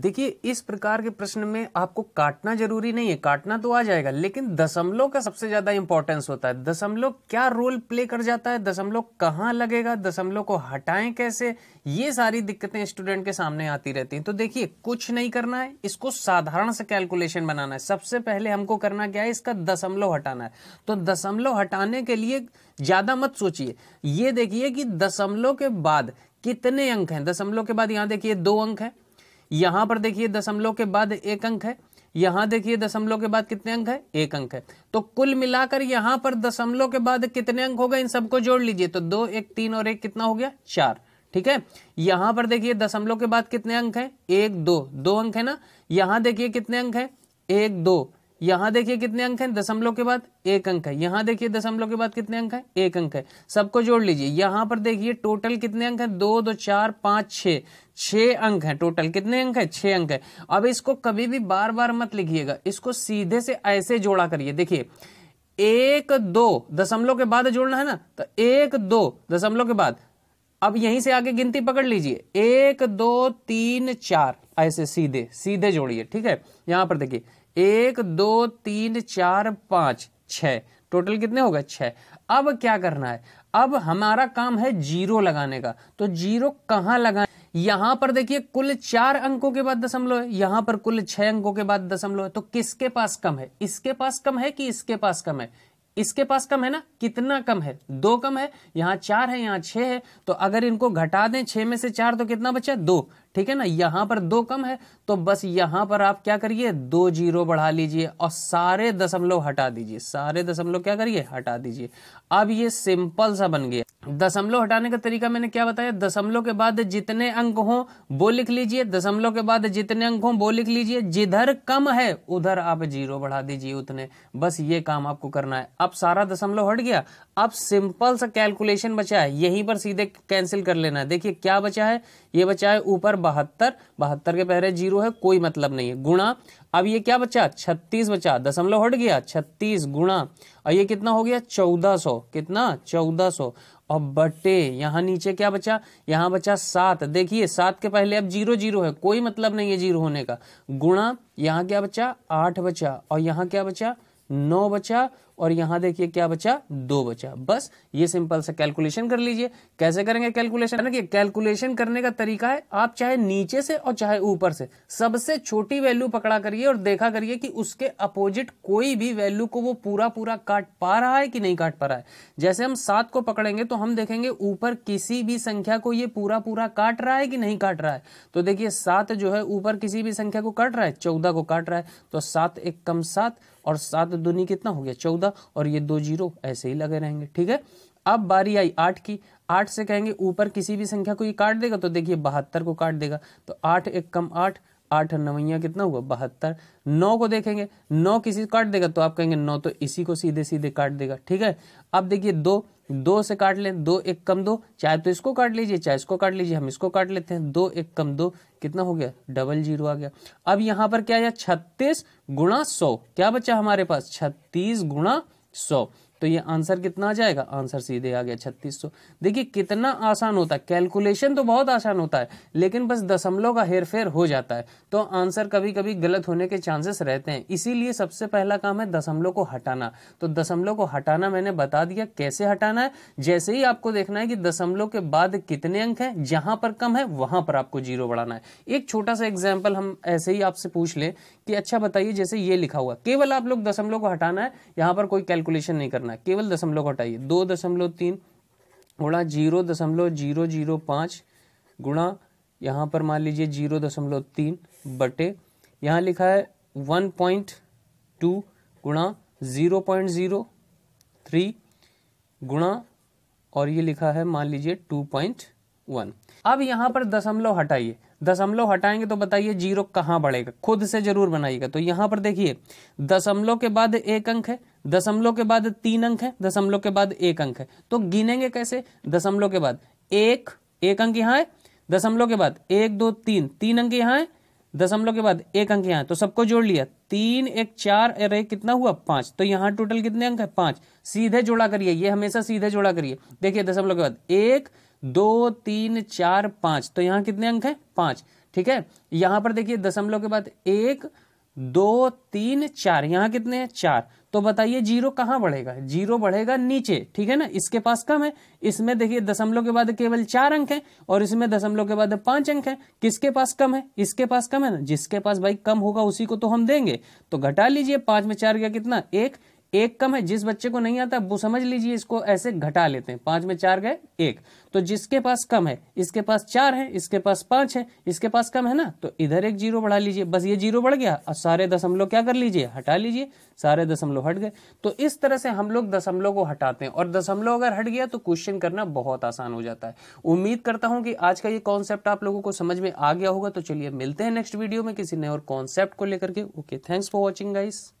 देखिए इस प्रकार के प्रश्न में आपको काटना जरूरी नहीं है काटना तो आ जाएगा लेकिन दशमलव का सबसे ज्यादा इंपॉर्टेंस होता है दशमलव क्या रोल प्ले कर जाता है दशमलव कहाँ लगेगा दशमलव को हटाएं कैसे ये सारी दिक्कतें स्टूडेंट के सामने आती रहती हैं तो देखिए कुछ नहीं करना है इसको साधारण से कैलकुलेशन बनाना है सबसे पहले हमको करना क्या है इसका दशमलव हटाना है तो दशमलव हटाने के लिए ज्यादा मत सोचिए ये देखिए कि दशमलव के बाद कितने अंक हैं दशमलव के बाद यहाँ देखिए दो अंक हैं यहां पर देखिए दशमलव के बाद एक अंक है यहां देखिए दशमलव के बाद कितने अंक है एक अंक है तो कुल मिलाकर यहां पर दशमलव के बाद कितने अंक होगा इन सबको जोड़ लीजिए तो दो एक तीन और एक कितना हो गया चार ठीक है यहां पर देखिए दशमलव के बाद कितने अंक है एक दो दो अंक है ना यहां देखिए कितने अंक है एक दो यहां देखिए कितने अंक हैं दशमलव के बाद एक अंक है यहां देखिए दशमलव के बाद कितने अंक है एक अंक है सबको जोड़ लीजिए यहां पर देखिए टोटल कितने अंक हैं दो दो चार पांच छ छह अंक है टोटल कितने अंक है छह अंक है अब इसको कभी भी बार बार मत लिखिएगा इसको सीधे से ऐसे जोड़ा करिए देखिए एक दो दशमलव के बाद जोड़ना है ना तो एक दो दशमलव के बाद अब यहीं से आगे गिनती पकड़ लीजिए एक दो तीन चार ऐसे सीधे सीधे जोड़िए ठीक है यहां पर देखिए एक दो तीन चार पांच छ टोटल कितने हो गए छः अब क्या करना है अब हमारा काम है जीरो लगाने का तो जीरो कहाँ लगाए यहां पर देखिए कुल चार अंकों के बाद दशमलव है यहां पर कुल छह अंकों के बाद दशमलव है तो किसके पास कम है इसके पास कम है कि इसके पास कम है इसके पास कम है ना कितना कम है दो कम है यहाँ चार है यहाँ छह है तो अगर इनको घटा दें छह में से चार तो कितना बचा दो ठीक है ना यहां पर दो कम है तो बस यहां पर आप क्या करिए दो जीरो बढ़ा लीजिए और सारे दशमलव हटा दीजिए सारे दशमलव क्या करिए हटा दीजिए अब ये सिंपल सा बन गया दशमलव हटाने का तरीका मैंने क्या बताया दशमलव के बाद जितने अंक हो वो लिख लीजिए दशमलव के बाद जितने अंक हो वो लिख लीजिए जिधर कम है उधर आप जीरो बढ़ा दीजिए उतने बस ये काम आपको करना है अब सारा दशमलव हट गया अब सिंपल सा कैलकुलेशन बचा है यहीं पर सीधे कैंसिल कर लेना है देखिए क्या बचा है ये बचा है ऊपर बहत्तर बहत्तर के पहले जीरो है कोई मतलब नहीं है गुणा अब ये क्या बचा छत्तीस बचा दशमलव हट गया छत्तीस गुणा और ये कितना हो गया चौदह सौ कितना चौदह सौ और बटे यहाँ नीचे क्या बचा यहाँ बचा सात देखिए सात के पहले अब जीरो जीरो है कोई मतलब नहीं है जीरो होने का गुणा यहाँ क्या बचा आठ बचा और यहाँ क्या बचा नौ बचा और यहां देखिए क्या बचा दो बचा बस ये सिंपल सा कैलकुलेशन कर लीजिए कैसे करेंगे कैलकुलेशन देखिए कैलकुलेशन करने का तरीका है आप चाहे नीचे से और चाहे ऊपर से सबसे छोटी वैल्यू पकड़ा करिए और देखा करिए कि उसके अपोजिट कोई भी वैल्यू को वो पूरा पूरा काट पा रहा है कि नहीं काट पा रहा है जैसे हम सात को पकड़ेंगे तो हम देखेंगे ऊपर किसी भी संख्या को ये पूरा पूरा काट रहा है कि नहीं काट रहा है तो देखिए सात जो है ऊपर किसी भी संख्या को काट रहा है चौदह को काट रहा है तो सात एक कम सात और सात दुनी कितना हो गया चौदह चौदह और ये दो जीरो ऐसे ही लगे रहेंगे ठीक है अब बारी आई आठ की आठ से कहेंगे ऊपर किसी भी संख्या को ये काट देगा तो देखिए बहत्तर को काट देगा तो आठ एक कम आठ आठ नवैया कितना हुआ बहत्तर नौ को देखेंगे नौ किसी काट देगा तो आप कहेंगे नौ तो इसी को सीधे सीधे काट देगा ठीक है अब देखिए दो दो से काट लें दो एक कम दो चाहे तो इसको काट लीजिए चाहे इसको काट लीजिए हम इसको काट लेते हैं दो एक कम दो कितना हो गया डबल जीरो आ गया अब यहाँ पर क्या आया छत्तीस गुणा सौ क्या बचा हमारे पास छत्तीस गुणा सौ तो ये आंसर कितना आ जाएगा आंसर सीधे आ गया छत्तीस देखिए कितना आसान होता है कैलकुलेशन तो बहुत आसान होता है लेकिन बस दशमलव का हेरफेर हो जाता है तो आंसर कभी कभी गलत होने के चांसेस रहते हैं इसीलिए सबसे पहला काम है दशमलव को हटाना तो दशमलव को हटाना मैंने बता दिया कैसे हटाना है जैसे ही आपको देखना है कि दशमलव के बाद कितने अंक हैं जहां पर कम है वहां पर आपको जीरो बढ़ाना है एक छोटा सा एग्जाम्पल हम ऐसे ही आपसे पूछ लें कि अच्छा बताइए जैसे ये लिखा हुआ केवल आप लोग दशमलव को हटाना है यहां पर कोई कैलकुलेशन नहीं करना करना केवल दशमलव घटाइए दो दशमलव तीन गुणा जीरो दशमलव जीरो जीरो पाँच गुणा यहाँ पर मान लीजिए जीरो दशमलव तीन बटे यहाँ लिखा है वन पॉइंट टू गुणा ज़ीरो पॉइंट ज़ीरो थ्री गुणा और ये लिखा है मान लीजिए टू पॉइंट वन अब यहाँ पर दशमलव हटाइए दशमलव हटाएंगे तो बताइए जीरो कहाँ बढ़ेगा खुद से जरूर बनाइएगा तो यहाँ पर देखिए दशमलव के बाद एक अंक है दशमलव के बाद तीन अंक है दशमलव के बाद एक अंक है तो गिनेंगे कैसे दशमलव के बाद एक एक अंक यहाँ है दशमलव के बाद एक दो तीन तीन अंक यहाँ है दशमलव के बाद एक अंक यहाँ है तो सबको जोड़ लिया तीन एक चार अरे कितना हुआ पांच तो यहाँ टोटल कितने अंक है पांच सीधे जोड़ा करिए ये हमेशा सीधे जोड़ा करिए देखिए दशमलव के बाद एक दो तीन चार पांच तो यहां कितने अंक है पांच ठीक है यहां पर देखिए दशमलव के बाद एक दो तीन चार यहां कितने हैं चार तो बताइए जीरो कहाँ बढ़ेगा जीरो बढ़ेगा नीचे ठीक है ना इसके पास कम है इसमें देखिए दशमलव के बाद केवल चार अंक है और इसमें दशमलव के बाद पांच अंक है किसके पास कम है इसके पास कम है ना जिसके पास भाई कम होगा उसी को तो हम देंगे तो घटा लीजिए पांच में चार गया कितना एक एक कम है जिस बच्चे को नहीं आता वो समझ लीजिए इसको ऐसे घटा लेते हैं पांच में चार गए एक तो जिसके पास कम है इसके पास चार है इसके पास पांच है इसके पास कम है ना तो इधर एक जीरो बढ़ा लीजिए बस ये जीरो बढ़ गया और सारे दशमलव क्या कर लीजिए हटा लीजिए सारे दशमलव हट गए तो इस तरह से हम लोग दशमलव को हटाते हैं और दशमलव अगर हट गया तो क्वेश्चन करना बहुत आसान हो जाता है उम्मीद करता हूं कि आज का ये कॉन्सेप्ट आप लोगों को समझ में आ गया होगा तो चलिए मिलते हैं नेक्स्ट वीडियो में किसी नए और कॉन्सेप्ट को लेकर के okay thanks for watching guys